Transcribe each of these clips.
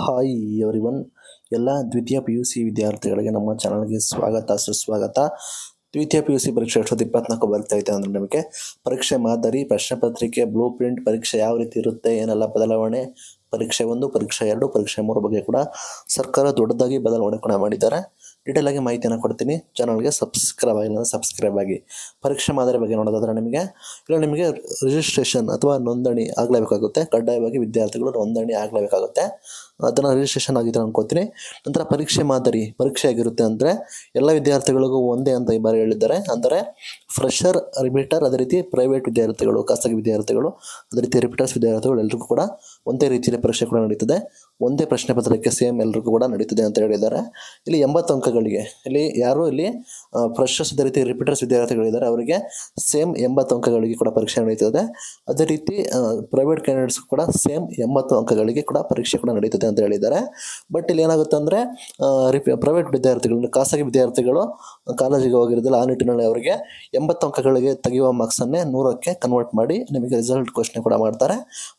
hi every one ಎಲ್ಲ ದ್ವಿತೀಯ P U C ವಿದ್ಯಾರ್ಥಿಗಳಿಗೆ ನಮ್ಮ ಚಾನಲ್ಗೆ ಸ್ವಾಗತ ಸುಸ್ವಾಗತ ದ್ವಿತೀಯ ಪಿ ಯು ಸಿ ಪರೀಕ್ಷೆ ಎರಡು ಸಾವಿರದ ಇಪ್ಪತ್ನಾಲ್ಕು ಬರ್ತಾ ಇದೆ ಅಂದರೆ ನಿಮಗೆ ಪರೀಕ್ಷೆ ಮಾದರಿ ಪ್ರಶ್ನೆ ಪತ್ರಿಕೆ ಬ್ಲೂ ಪ್ರಿಂಟ್ ಪರೀಕ್ಷೆ ಯಾವ ರೀತಿ ಇರುತ್ತೆ ಏನೆಲ್ಲ ಬದಲಾವಣೆ ಪರೀಕ್ಷೆ ಒಂದು ಪರೀಕ್ಷೆ ಎರಡು ಪರೀಕ್ಷೆ ಮೂರು ಬಗ್ಗೆ ಕೂಡ ಸರ್ಕಾರ ದೊಡ್ಡದಾಗಿ ಬದಲಾವಣೆ ಕೂಡ ಮಾಡಿದ್ದಾರೆ ಆಗಿ ಮಾಹಿತಿಯನ್ನು ಕೊಡ್ತೀನಿ ಚಾನಲ್ಗೆ ಸಬ್ಸ್ಕ್ರೈಬ್ ಆಗಿಲ್ಲ ಸಬ್ಸ್ಕ್ರೈಬ್ ಆಗಿ ಪರೀಕ್ಷೆ ಮಾದರಿ ಬಗ್ಗೆ ನೋಡೋದಾದ್ರೆ ನಿಮಗೆ ಇಲ್ಲ ನಿಮಗೆ ರಿಜಿಸ್ಟ್ರೇಷನ್ ಅಥವಾ ನೋಂದಣಿ ಆಗಲೇಬೇಕಾಗುತ್ತೆ ಕಡ್ಡಾಯವಾಗಿ ವಿದ್ಯಾರ್ಥಿಗಳು ನೋಂದಣಿ ಆಗಲೇಬೇಕಾಗುತ್ತೆ ಅದನ್ನು ರಿಜಿಸ್ಟ್ರೇಷನ್ ಆಗಿದೆ ಅನ್ಕೋತೀನಿ ನಂತರ ಪರೀಕ್ಷೆ ಮಾದರಿ ಪರೀಕ್ಷೆ ಆಗಿರುತ್ತೆ ಅಂದರೆ ಎಲ್ಲ ವಿದ್ಯಾರ್ಥಿಗಳಿಗೂ ಒಂದೇ ಅಂತ ಈ ಬಾರಿ ಹೇಳಿದ್ದಾರೆ ಅಂದರೆ ಫ್ರೆಷರ್ ರಿಪೀಟರ್ ಅದೇ ರೀತಿ ಪ್ರೈವೇಟ್ ವಿದ್ಯಾರ್ಥಿಗಳು ಖಾಸಗಿ ವಿದ್ಯಾರ್ಥಿಗಳು ಅದೇ ರೀತಿ ರಿಪೀಟರ್ಸ್ ವಿದ್ಯಾರ್ಥಿಗಳು ಎಲ್ಲರಿಗೂ ಕೂಡ ಒಂದೇ ರೀತಿಯಲ್ಲಿ ಪರೀಕ್ಷೆ ಕೂಡ ನಡೀತದೆ ಒಂದೇ ಪ್ರಶ್ನೆ ಪತ್ರಕ್ಕೆ ಸೇಮ್ ಎಲ್ರಿಗೂ ಕೂಡ ನಡೀತದೆ ಅಂತ ಹೇಳಿದ್ದಾರೆ ಇಲ್ಲಿ ಎಂಬತ್ತು ಅಂಕಗಳಿಗೆ ಇಲ್ಲಿ ಯಾರು ಇಲ್ಲಿ ಫ್ರೆಷರ್ಸ್ ಅದೇ ರೀತಿ ರಿಪೀಟರ್ಸ್ ವಿದ್ಯಾರ್ಥಿಗಳಿದ್ದಾರೆ ಅವರಿಗೆ ಸೇಮ್ ಎಂಬತ್ತು ಅಂಕಗಳಿಗೆ ಕೂಡ ಪರೀಕ್ಷೆ ನಡೀತದೆ ಅದೇ ರೀತಿ ಪ್ರೈವೇಟ್ ಕ್ಯಾಂಡಿಡೇಟ್ಸ್ ಕೂಡ ಸೇಮ್ ಎಂಬತ್ತು ಅಂಕಗಳಿಗೆ ಕೂಡ ಪರೀಕ್ಷೆ ಕೂಡ ನಡೀತದೆ ಅಂತ ಹೇಳಿದ್ದಾರೆ ಬಟ್ ಇಲ್ಲಿ ಏನಾಗುತ್ತೆ ಅಂದರೆ ಪ್ರೈವೇಟ್ ವಿದ್ಯಾರ್ಥಿಗಳು ಖಾಸಗಿ ವಿದ್ಯಾರ್ಥಿಗಳು ಕಾಲೇಜಿಗೆ ಹೋಗಿರೋದಿಲ್ಲ ಆ ನಿಟ್ಟಿನಲ್ಲಿ ಅವರಿಗೆ ಎಂಬತ್ತು ಅಂಕಗಳಿಗೆ ತೆಗೆಯುವ ಮಾರ್ಕ್ಸನ್ನೇ ನೂರಕ್ಕೆ ಕನ್ವರ್ಟ್ ಮಾಡಿ ನಿಮಗೆ ರಿಸಲ್ಟ್ ಘೋಷಣೆ ಕೂಡ ಮಾಡ್ತಾರೆ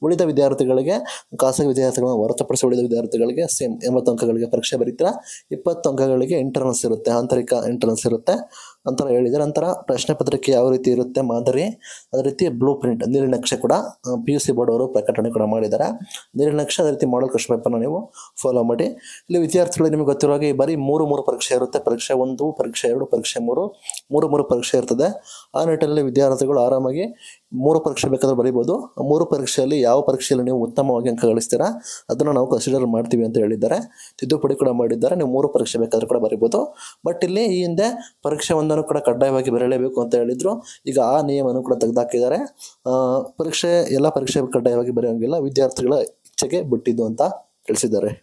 ಉಳಿದ ವಿದ್ಯಾರ್ಥಿಗಳಿಗೆ ಖಾಸಗಿ ವಿದ್ಯಾರ್ಥಿಗಳನ್ನು ಹೊರತುಪಡಿಸಿ ಉಳಿದ ವಿದ್ಯಾರ್ಥಿಗಳಿಗೆ ಸೇಮ್ ಎಂಬತ್ತು ಅಂಕಗಳಿಗೆ ಪರೀಕ್ಷೆ ಬರೀತಾರೆ ಇಪ್ಪತ್ತು ಅಂಕಗಳಿಗೆ ಇಂಟರ್ನಲ್ಸ್ ಇರುತ್ತೆ ಆಂತರಿಕ ಇಂಟರ್ನಲ್ಸ್ ಇರುತ್ತೆ ಅಂತ ಹೇಳಿದೆ ನಂತರ ಪ್ರಶ್ನೆ ಪತ್ರಿಕೆ ಯಾವ ರೀತಿ ಇರುತ್ತೆ ಮಾದರಿ ಅದೇ ರೀತಿ ಬ್ಲೂ ಪ್ರಿಂಟ್ ನೀರಿನಕ್ಷೆ ಕೂಡ ಪಿ ಯು ಸಿ ಬೋರ್ಡ್ ಅವರು ಪ್ರಕಟಣೆ ಕೂಡ ಮಾಡಿದ್ದಾರೆ ನೀರಿನಕ್ಷೆ ಅದೇ ರೀತಿ ಮಾಡಲ್ ಕ್ವಶನ್ ಪೇಪರ್ನ ನೀವು ಫಾಲೋ ಮಾಡಿ ಇಲ್ಲಿ ವಿದ್ಯಾರ್ಥಿಗಳು ನಿಮಗೆ ಗೊತ್ತಿರುವ ಹಾಗೆ ಬರೀ ಮೂರು ಮೂರು ಪರೀಕ್ಷೆ ಇರುತ್ತೆ ಪರೀಕ್ಷೆ ಒಂದು ಪರೀಕ್ಷೆ ಎರಡು ಪರೀಕ್ಷೆ ಮೂರು ಮೂರು ಮೂರು ಪರೀಕ್ಷೆ ಇರ್ತದೆ ಆ ನಿಟ್ಟಿನಲ್ಲಿ ವಿದ್ಯಾರ್ಥಿಗಳು ಆರಾಮಾಗಿ ಮೂರು ಪರೀಕ್ಷೆ ಬೇಕಾದರೂ ಬರೀಬೋದು ಮೂರು ಪರೀಕ್ಷೆಯಲ್ಲಿ ಯಾವ ಪರೀಕ್ಷೆಯಲ್ಲಿ ನೀವು ಉತ್ತಮವಾಗಿ ಅಂಕ ಗಳಿಸ್ತೀರಾ ಅದನ್ನು ನಾವು ಕನ್ಸಿಡರ್ ಮಾಡ್ತೀವಿ ಅಂತ ಹೇಳಿದ್ದಾರೆ ತಿದ್ದುಪಡಿ ಕೂಡ ಮಾಡಿದ್ದಾರೆ ನೀವು ಮೂರು ಪರೀಕ್ಷೆ ಬೇಕಾದ್ರೆ ಕೂಡ ಬರೀಬೋದು ಬಟ್ ಇಲ್ಲಿ ಈ ಹಿಂದೆ ಪರೀಕ್ಷೆ ಒಂದನ್ನು ಎಲ್ಲರೂ ಕೂಡ ಕಡ್ಡಾಯವಾಗಿ ಬರೆಯಲೇಬೇಕು ಅಂತ ಹೇಳಿದ್ರು ಈಗ ಆ ನಿಯಮವನ್ನು ಕೂಡ ತೆಗೆದಾಕಿದ್ದಾರೆ ಪರೀಕ್ಷೆ ಎಲ್ಲ ಪರೀಕ್ಷೆ ಕಡ್ಡಾಯವಾಗಿ ಬರೆಯೋಂಗಿಲ್ಲ ವಿದ್ಯಾರ್ಥಿಗಳ ಇಚ್ಛೆಗೆ ಬಿಟ್ಟಿದ್ದು ಅಂತ ತಿಳಿಸಿದ್ದಾರೆ